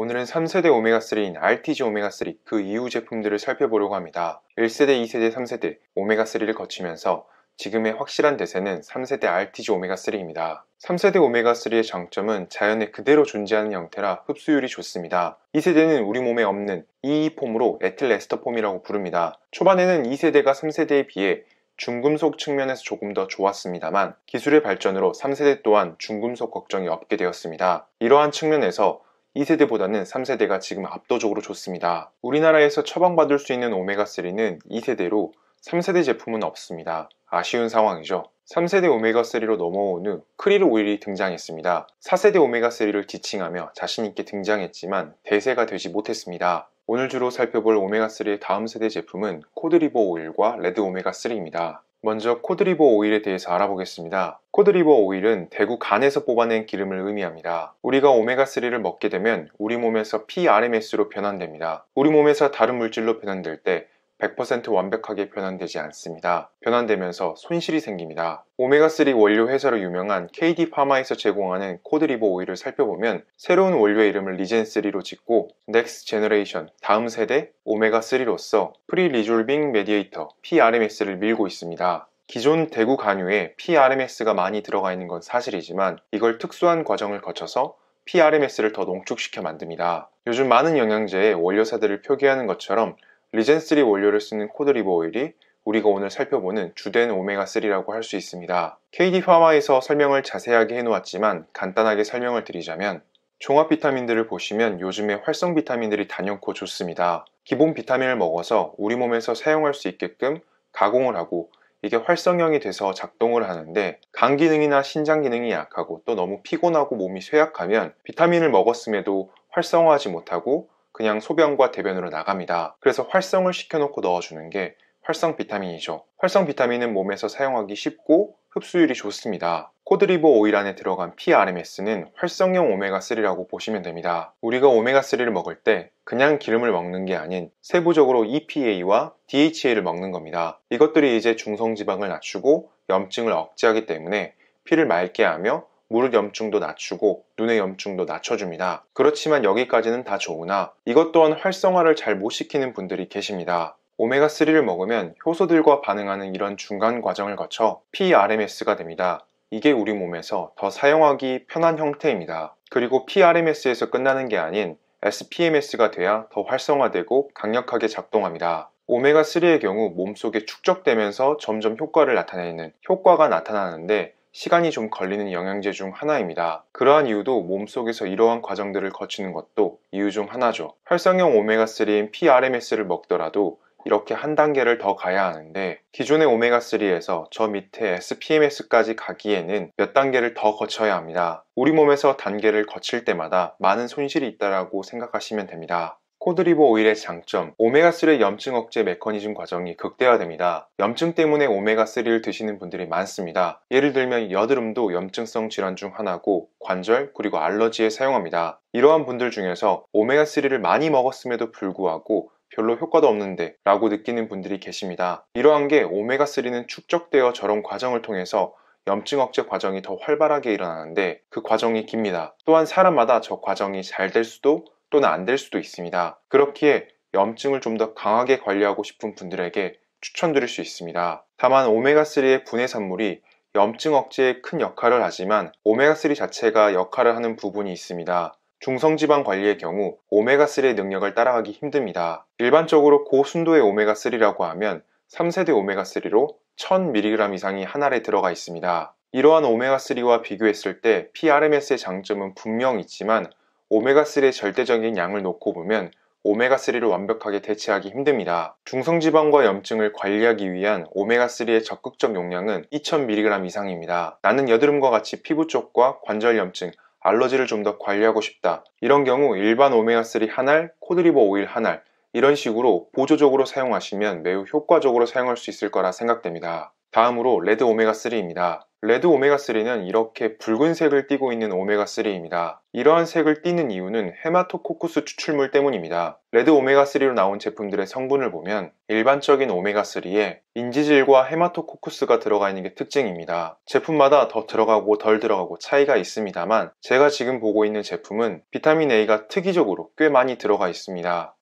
오늘은 3세대 오메가3인 RTG 오메가3 그 이후 제품들을 살펴보려고 합니다. 1세대, 2세대, 3세대 오메가3를 거치면서 지금의 확실한 대세는 3세대 RTG 오메가3입니다. 3세대 오메가3의 장점은 자연에 그대로 존재하는 형태라 흡수율이 좋습니다. 2세대는 우리 몸에 없는 EE폼으로 에틸레스터폼이라고 부릅니다. 초반에는 2세대가 3세대에 비해 중금속 측면에서 조금 더 좋았습니다만 기술의 발전으로 3세대 또한 중금속 걱정이 없게 되었습니다. 이러한 측면에서 2세대보다는 3세대가 지금 압도적으로 좋습니다. 우리나라에서 처방받을 수 있는 오메가3는 2세대로 3세대 제품은 없습니다. 아쉬운 상황이죠. 3세대 오메가3로 넘어온 후 크릴 오일이 등장했습니다. 4세대 오메가3를 지칭하며 자신있게 등장했지만 대세가 되지 못했습니다. 오늘 주로 살펴볼 오메가3의 다음 세대 제품은 코드리버 오일과 레드 오메가3입니다. 먼저 코드리버 오일에 대해서 알아보겠습니다. 코드리버 오일은 대구 간에서 뽑아낸 기름을 의미합니다. 우리가 오메가3를 먹게 되면 우리 몸에서 PRMS로 변환됩니다. 우리 몸에서 다른 물질로 변환될 때100% 완벽하게 변환되지 않습니다. 변환되면서 손실이 생깁니다. 오메가3 원료 회사로 유명한 KD 파마에서 제공하는 코드리버 오일을 살펴보면 새로운 원료의 이름을 리젠3로 짓고 넥스 제너레이션, 다음 세대 오메가3로서 프리리졸빙 메디에이터 PRMS를 밀고 있습니다. 기존 대구 간유에 PRMS가 많이 들어가 있는 건 사실이지만 이걸 특수한 과정을 거쳐서 PRMS를 더 농축시켜 만듭니다. 요즘 많은 영양제에 원료사들을 표기하는 것처럼 리젠3 원료를 쓰는 코드리버 오일이 우리가 오늘 살펴보는 주된 오메가3라고 할 수 있습니다. KD파마에서 설명을 자세하게 해놓았지만 간단하게 설명을 드리자면 종합 비타민들을 보시면 요즘에 활성 비타민들이 단연코 좋습니다. 기본 비타민을 먹어서 우리 몸에서 사용할 수 있게끔 가공을 하고 이게 활성형이 돼서 작동을 하는데 간 기능이나 신장 기능이 약하고 또 너무 피곤하고 몸이 쇠약하면 비타민을 먹었음에도 활성화하지 못하고 그냥 소변과 대변으로 나갑니다. 그래서 활성을 시켜놓고 넣어주는 게 활성 비타민이죠. 활성 비타민은 몸에서 사용하기 쉽고 흡수율이 좋습니다. 코드리버 오일 안에 들어간 PRMS는 활성형 오메가3라고 보시면 됩니다. 우리가 오메가3를 먹을 때 그냥 기름을 먹는 게 아닌 세부적으로 EPA와 DHA를 먹는 겁니다. 이것들이 이제 중성지방을 낮추고 염증을 억제하기 때문에 피를 맑게 하며 무릎 염증도 낮추고 눈의 염증도 낮춰줍니다. 그렇지만 여기까지는 다 좋으나 이것 또한 활성화를 잘 못 시키는 분들이 계십니다. 오메가3를 먹으면 효소들과 반응하는 이런 중간 과정을 거쳐 PRMS가 됩니다. 이게 우리 몸에서 더 사용하기 편한 형태입니다. 그리고 PRMS에서 끝나는 게 아닌 SPMS가 돼야 더 활성화되고 강력하게 작동합니다. 오메가3의 경우 몸속에 축적되면서 점점 효과를 나타내는 효과가 나타나는데 시간이 좀 걸리는 영양제 중 하나입니다. 그러한 이유도 몸속에서 이러한 과정들을 거치는 것도 이유 중 하나죠. 활성형 오메가3인 PRMS를 먹더라도 이렇게 한 단계를 더 가야 하는데 기존의 오메가3에서 저 밑에 SPMS까지 가기에는 몇 단계를 더 거쳐야 합니다. 우리 몸에서 단계를 거칠 때마다 많은 손실이 있다라고 생각하시면 됩니다. 코드리보 오일의 장점 오메가3의 염증 억제 메커니즘 과정이 극대화됩니다. 염증 때문에 오메가3를 드시는 분들이 많습니다. 예를 들면 여드름도 염증성 질환 중 하나고 관절 그리고 알러지에 사용합니다. 이러한 분들 중에서 오메가3를 많이 먹었음에도 불구하고 별로 효과도 없는데 라고 느끼는 분들이 계십니다. 이러한 게 오메가3는 축적되어 저런 과정을 통해서 염증 억제 과정이 더 활발하게 일어나는데 그 과정이 깁니다. 또한 사람마다 저 과정이 잘 될 수도 또는 안 될 수도 있습니다. 그렇기에 염증을 좀 더 강하게 관리하고 싶은 분들에게 추천드릴 수 있습니다. 다만 오메가3의 분해산물이 염증 억제에 큰 역할을 하지만 오메가3 자체가 역할을 하는 부분이 있습니다. 중성지방 관리의 경우 오메가3의 능력을 따라가기 힘듭니다. 일반적으로 고순도의 오메가3라고 하면 3세대 오메가3로 1000mg 이상이 한 알에 들어가 있습니다. 이러한 오메가3와 비교했을 때 PRMS의 장점은 분명 있지만 오메가3의 절대적인 양을 놓고 보면 오메가3를 완벽하게 대체하기 힘듭니다. 중성지방과 염증을 관리하기 위한 오메가3의 적극적 용량은 2000mg 이상입니다. 나는 여드름과 같이 피부 쪽과 관절 염증, 알러지를 좀 더 관리하고 싶다. 이런 경우 일반 오메가3 한 알, 코드리버 오일 한 알, 이런 식으로 보조적으로 사용하시면 매우 효과적으로 사용할 수 있을 거라 생각됩니다. 다음으로 레드 오메가3입니다. 레드 오메가3는 이렇게 붉은색을 띠고 있는 오메가3입니다. 이러한 색을 띠는 이유는 헤마토코쿠스 추출물 때문입니다. 레드 오메가3로 나온 제품들의 성분을 보면 일반적인 오메가3에 인지질과 헤마토코쿠스가 들어가 있는 게 특징입니다. 제품마다 더 들어가고 덜 들어가고 차이가 있습니다만 제가 지금 보고 있는 제품은 비타민 A가 특이적으로 꽤 많이 들어가 있습니다.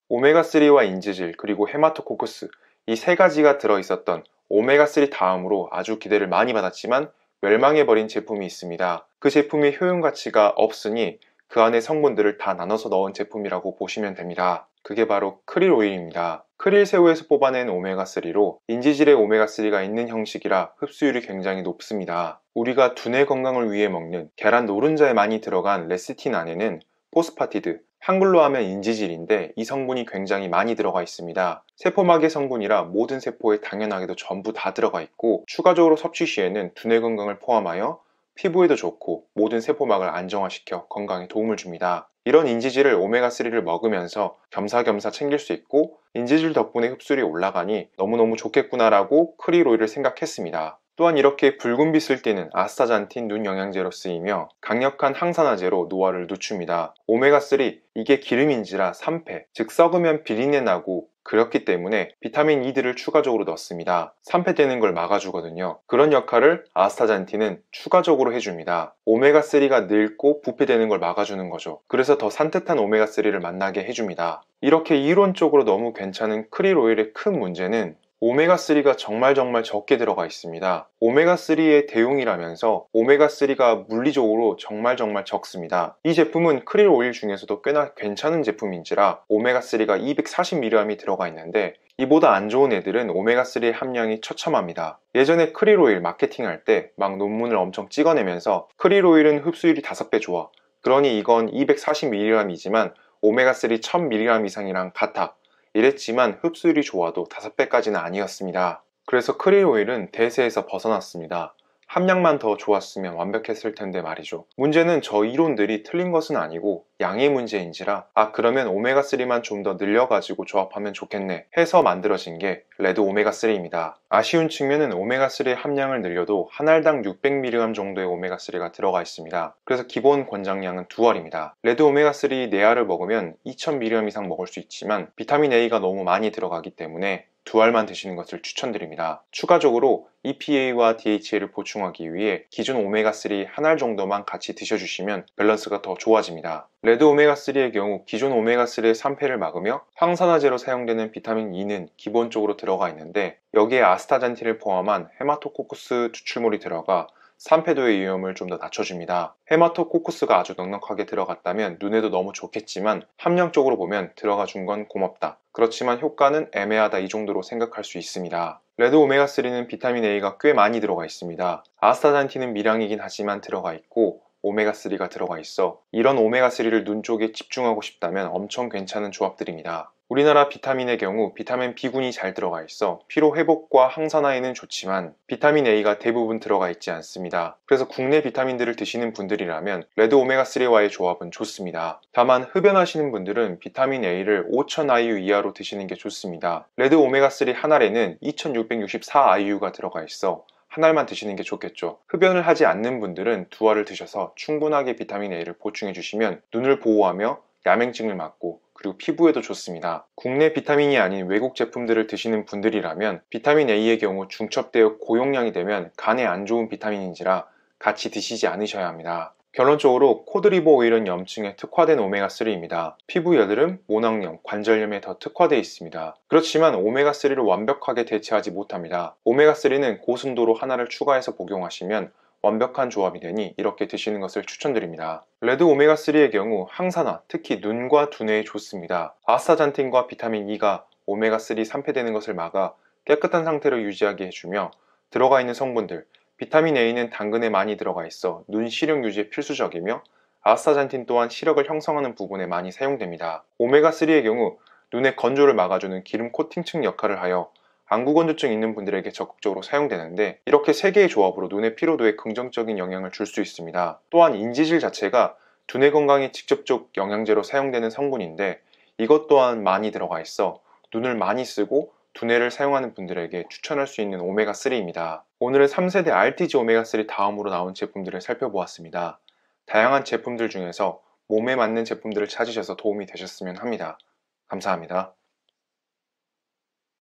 오메가3와 인지질 그리고 헤마토코쿠스 이 세 가지가 들어있었던 오메가3 다음으로 아주 기대를 많이 받았지만 멸망해버린 제품이 있습니다. 그 제품의 효용가치가 없으니 그 안에 성분들을 다 나눠서 넣은 제품이라고 보시면 됩니다. 그게 바로 크릴 오일입니다. 크릴 새우에서 뽑아낸 오메가3로 인지질에 오메가3가 있는 형식이라 흡수율이 굉장히 높습니다. 우리가 두뇌 건강을 위해 먹는 계란 노른자에 많이 들어간 레시틴 안에는 포스파티드, 한글로 하면 인지질인데 이 성분이 굉장히 많이 들어가 있습니다. 세포막의 성분이라 모든 세포에 당연하게도 전부 다 들어가 있고 추가적으로 섭취 시에는 두뇌 건강을 포함하여 피부에도 좋고 모든 세포막을 안정화시켜 건강에 도움을 줍니다. 이런 인지질을 오메가3를 먹으면서 겸사겸사 챙길 수 있고 인지질 덕분에 흡수율이 올라가니 너무너무 좋겠구나라고 크리로이를 생각했습니다. 또한 이렇게 붉은 빛을 띠는 아스타잔틴 눈 영양제로 쓰이며 강력한 항산화제로 노화를 늦춥니다. 오메가3 이게 기름인지라 3패즉 썩으면 비린내 나고 그렇기 때문에 비타민 E들을 추가적으로 넣습니다. 3패되는걸 막아주거든요. 그런 역할을 아스타잔틴은 추가적으로 해줍니다. 오메가3가 늙고 부패되는 걸 막아주는 거죠. 그래서 더 산뜻한 오메가3를 만나게 해줍니다. 이렇게 이론적으로 너무 괜찮은 크릴 오일의 큰 문제는 오메가3가 정말 정말 적게 들어가 있습니다. 오메가3의 대용이라면서 오메가3가 물리적으로 정말 정말 적습니다. 이 제품은 크릴 오일 중에서도 꽤나 괜찮은 제품인지라 오메가3가 240mg이 들어가 있는데 이보다 안 좋은 애들은 오메가3의 함량이 처참합니다. 예전에 크릴 오일 마케팅할 때 막 논문을 엄청 찍어내면서 크릴 오일은 흡수율이 5배 좋아. 그러니 이건 240mg이지만 오메가3 1000mg 이상이랑 같아. 이랬지만 흡수율이 좋아도 5배까지는 아니었습니다. 그래서 크릴 오일은 대세에서 벗어났습니다. 함량만 더 좋았으면 완벽했을 텐데 말이죠. 문제는 저 이론들이 틀린 것은 아니고 양의 문제인지라 아 그러면 오메가3만 좀 더 늘려가지고 조합하면 좋겠네 해서 만들어진 게 레드 오메가3입니다. 아쉬운 측면은 오메가3 의 함량을 늘려도 한 알당 600mg 정도의 오메가3가 들어가 있습니다. 그래서 기본 권장량은 2알입니다. 레드 오메가3 4알을 먹으면 2000mg 이상 먹을 수 있지만 비타민 A가 너무 많이 들어가기 때문에 두 알만 드시는 것을 추천드립니다. 추가적으로 EPA와 DHA를 보충하기 위해 기존 오메가3 한 알 정도만 같이 드셔주시면 밸런스가 더 좋아집니다. 레드 오메가3의 경우 기존 오메가3의 산패를 막으며 항산화제로 사용되는 비타민 E는 기본적으로 들어가 있는데 여기에 아스타잔틴을 포함한 헤마토코쿠스 추출물이 들어가 산패도의 위험을 좀 더 낮춰줍니다. 헤마토코쿠스가 아주 넉넉하게 들어갔다면 눈에도 너무 좋겠지만 함량적으로 보면 들어가 준 건 고맙다. 그렇지만 효과는 애매하다 이 정도로 생각할 수 있습니다. 레드 오메가3는 비타민 A가 꽤 많이 들어가 있습니다. 아스타잔틴은 미량이긴 하지만 들어가 있고 오메가3가 들어가 있어 이런 오메가3를 눈 쪽에 집중하고 싶다면 엄청 괜찮은 조합들입니다. 우리나라 비타민의 경우 비타민 B군이 잘 들어가 있어 피로 회복과 항산화에는 좋지만 비타민 A가 대부분 들어가 있지 않습니다. 그래서 국내 비타민들을 드시는 분들이라면 레드 오메가3와의 조합은 좋습니다. 다만 흡연하시는 분들은 비타민 A를 5000IU 이하로 드시는 게 좋습니다. 레드 오메가3 한 알에는 2664IU가 들어가 있어 한 알만 드시는 게 좋겠죠. 흡연을 하지 않는 분들은 두 알을 드셔서 충분하게 비타민 A를 보충해 주시면 눈을 보호하며 야맹증을 막고 그리고 피부에도 좋습니다. 국내 비타민이 아닌 외국 제품들을 드시는 분들이라면 비타민 A의 경우 중첩되어 고용량이 되면 간에 안 좋은 비타민인지라 같이 드시지 않으셔야 합니다. 결론적으로 코드리보 오일은 염증에 특화된 오메가3입니다. 피부 여드름, 모낭염, 관절염에 더 특화되어 있습니다. 그렇지만 오메가3를 완벽하게 대체하지 못합니다. 오메가3는 고순도로 하나를 추가해서 복용하시면 완벽한 조합이 되니 이렇게 드시는 것을 추천드립니다. 레드 오메가3의 경우 항산화, 특히 눈과 두뇌에 좋습니다. 아스타잔틴과 비타민 E가 오메가3 산패되는 것을 막아 깨끗한 상태로 유지하게 해주며 들어가 있는 성분들, 비타민 A는 당근에 많이 들어가 있어 눈 시력 유지에 필수적이며 아스타잔틴 또한 시력을 형성하는 부분에 많이 사용됩니다. 오메가3의 경우 눈의 건조를 막아주는 기름 코팅층 역할을 하여 안구건조증 있는 분들에게 적극적으로 사용되는데 이렇게 3개의 조합으로 눈의 피로도에 긍정적인 영향을 줄 수 있습니다. 또한 인지질 자체가 두뇌 건강에 직접적 영양제로 사용되는 성분인데 이것 또한 많이 들어가 있어 눈을 많이 쓰고 두뇌를 사용하는 분들에게 추천할 수 있는 오메가3입니다. 오늘은 3세대 RTG 오메가3 다음으로 나온 제품들을 살펴보았습니다. 다양한 제품들 중에서 몸에 맞는 제품들을 찾으셔서 도움이 되셨으면 합니다. 감사합니다.